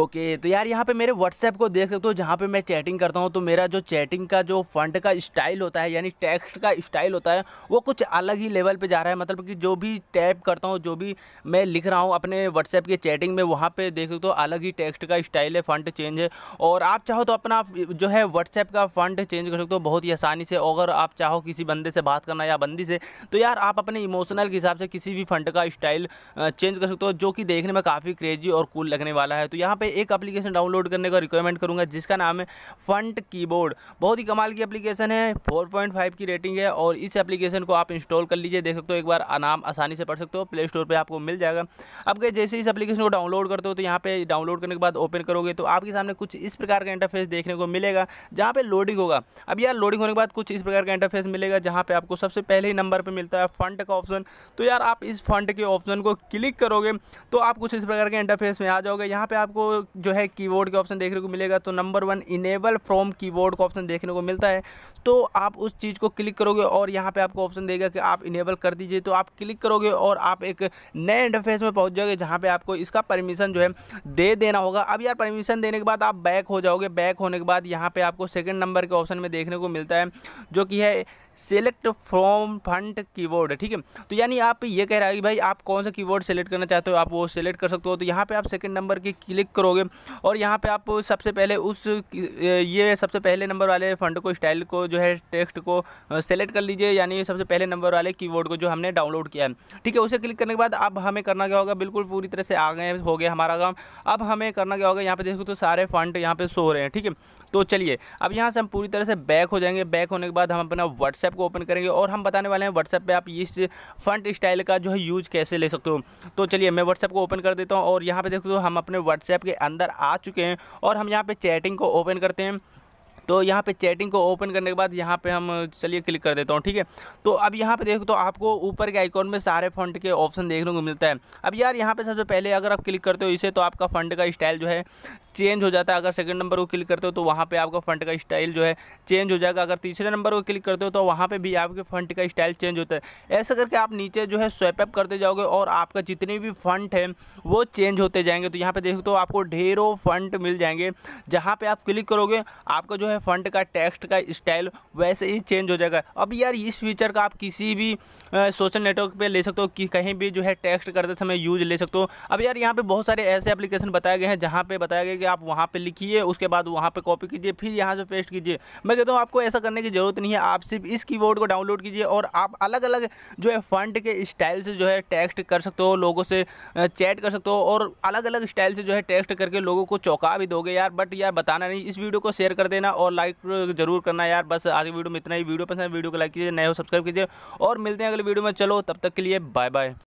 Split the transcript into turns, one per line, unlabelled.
okay okay, तो यार यहाँ पे मेरे व्हाट्सएप को देख सकते हो जहाँ पे मैं चैटिंग करता हूँ तो मेरा जो चैटिंग का जो फंड का स्टाइल होता है यानी टेक्स्ट का स्टाइल होता है वो कुछ अलग ही लेवल पे जा रहा है मतलब कि जो भी टैप करता हूँ जो भी मैं लिख रहा हूँ अपने व्हाट्सएप के चैटिंग में वहाँ पर देख सकते हो अलग ही टैक्सट का स्टाइल है फ़ंड चेंज है और आप चाहो तो अपना जो है व्हाट्सएप का फंड चेंज कर सकते हो बहुत ही आसानी से अगर आप चाहो किसी बंदे से बात करना या बंदी से तो यार आप अपने इमोशनल के हिसाब से किसी भी फंड का स्टाइल चेंज कर सकते हो जो कि देखने में काफ़ी क्रेजी और कूल लगने वाला है तो यहाँ पर मैं एक एप्लीकेशन डाउनलोड करने का रिकमेंड करूँगा जिसका नाम है फंट कीबोर्ड बहुत ही कमाल की एप्लीकेशन है 4.5 की रेटिंग है और इस एप्लीकेशन को आप इंस्टॉल कर लीजिए देख सकते हो एक बार नाम आसानी से पढ़ सकते हो प्ले स्टोर पर आपको मिल जाएगा अब जैसे इस एप्लीकेशन को डाउनलोड करते हो तो यहाँ पर डाउनलोड करने के बाद ओपन करोगे तो आपके सामने कुछ इस प्रकार का इंटरफेस देखने को मिलेगा जहाँ पर लोडिंग होगा अब यार लोडिंग होने के बाद कुछ इस प्रकार का इंटरफेस मिलेगा जहाँ पर आपको सबसे पहले ही नंबर पर मिलता है फंड का ऑप्शन तो यार आप इस फंड के ऑप्शन को क्लिक करोगे तो आप कुछ इस प्रकार के इंटरफेस में आ जाओगे यहाँ पे आपको जो है कीबोर्ड के ऑप्शन देखने को मिलेगा तो number one enable from keyboard का ऑप्शन देखने को मिलता है तो आप उस चीज़ को क्लिक करोगे और यहाँ पर आपको ऑप्शन देगा कि आप इनेबल कर दीजिए तो आप क्लिक करोगे और आप एक नए इंटरफेस में पहुँच जाओगे जहाँ पर आपको इसका परमिशन जो है दे देना होगा अब यार परमिशन देने के बाद आप बैक हो जाओगे बैक होने के बाद यहाँ पर आपको सेकेंड नंबर के ऑप्शन में देखने को मिलता है जो कि है सेलेक्ट फ्रॉम की कीबोर्ड ठीक है तो यानी आप ये कह रहा है कि भाई आप कौन सा कीबोर्ड सेलेक्ट करना चाहते हो आप वो सेलेक्ट कर सकते हो तो यहाँ पे आप सेकंड नंबर के क्लिक करोगे और यहाँ पे आप सबसे पहले उस ये सबसे पहले नंबर वाले फंड को स्टाइल को जो है टेक्स्ट को सेलेक्ट कर लीजिए यानी सबसे पहले नंबर वाले की को जो हमने डाउनलोड किया है ठीक है उसे क्लिक करने के बाद अब हमें करना क्या होगा बिल्कुल पूरी तरह से आ गए हो गया हमारा काम अब हमें करना क्या होगा यहाँ पे देखो तो सारे फंड यहाँ पे सो हो रहे हैं ठीक है तो चलिए अब यहाँ से हम पूरी तरह से बैक हो जाएंगे बैक होने के बाद हम अपना व्हाट्सएप व्हाट्सएप को ओपन करेंगे और हम बताने वाले हैं व्हाट्सएप पर आप इस फंट स्टाइल का जो है यूज़ कैसे ले सकते हो तो चलिए मैं व्हाट्सएप को ओपन कर देता हूँ और यहाँ पर देखो तो हम अपने व्हाट्सएप के अंदर आ चुके हैं और हम यहाँ पर चैटिंग को ओपन करते हैं तो यहाँ पे चैटिंग को ओपन करने के बाद यहाँ पे हम चलिए क्लिक कर देता हूँ ठीक है तो अब यहाँ पे देखो तो आपको ऊपर के आइकॉन में सारे फंड के ऑप्शन देखने को मिलता है अब यार यहाँ पे सबसे पहले अगर आप क्लिक करते हो इसे तो आपका फंड का स्टाइल जो है चेंज हो जाता है अगर सेकंड नंबर को क्लिक करते हो तो वहाँ पे आपका फंड का स्टाइल जो है चेंज हो जाएगा अगर तीसरे नंबर को क्लिक करते हो तो वहाँ पे भी आपके फंड का स्टाइल चेंज होता है ऐसा करके आप नीचे जो है स्वैपअप करते जाओगे और आपका जितने भी फंड है वो चेंज होते जाएंगे तो यहाँ पे देखो तो आपको ढेरों फंड मिल जाएंगे जहाँ पर आप क्लिक करोगे आपका जो है हैं फंड का टेक्स्ट का स्टाइल वैसे ही चेंज हो जाएगा अब यार इस फीचर का आप किसी भी सोशल नेटवर्क पे ले सकते हो कि कहीं भी जो है टेक्स्ट करते समय यूज ले सकते हो अब यार यहाँ पे बहुत सारे ऐसे एप्लीकेशन बताए गए हैं जहाँ पे बताया गया कि आप वहाँ पे लिखिए उसके बाद वहाँ पे कॉपी कीजिए फिर यहाँ से पेस्ट कीजिए मैं कहता हूँ आपको ऐसा करने की ज़रूरत नहीं है आप सिर्फ इस की को डाउनलोड कीजिए और आप अलग अलग जो है फंड के स्टाइल से जो है टेक्स्ट कर सकते हो लोगों से चैट कर सकते हो और अलग अलग स्टाइल से जो है टेक्स्ट करके लोगों को चौंका भी दोगे यार बट यार बताना नहीं इस वीडियो को शेयर कर देना और और लाइक जरूर करना यार बस आज की वीडियो में इतना ही वीडियो पसंद है वीडियो को लाइक कीजिए नए हो सब्सक्राइब कीजिए और मिलते हैं अगले वीडियो में चलो तब तक के लिए बाय बाय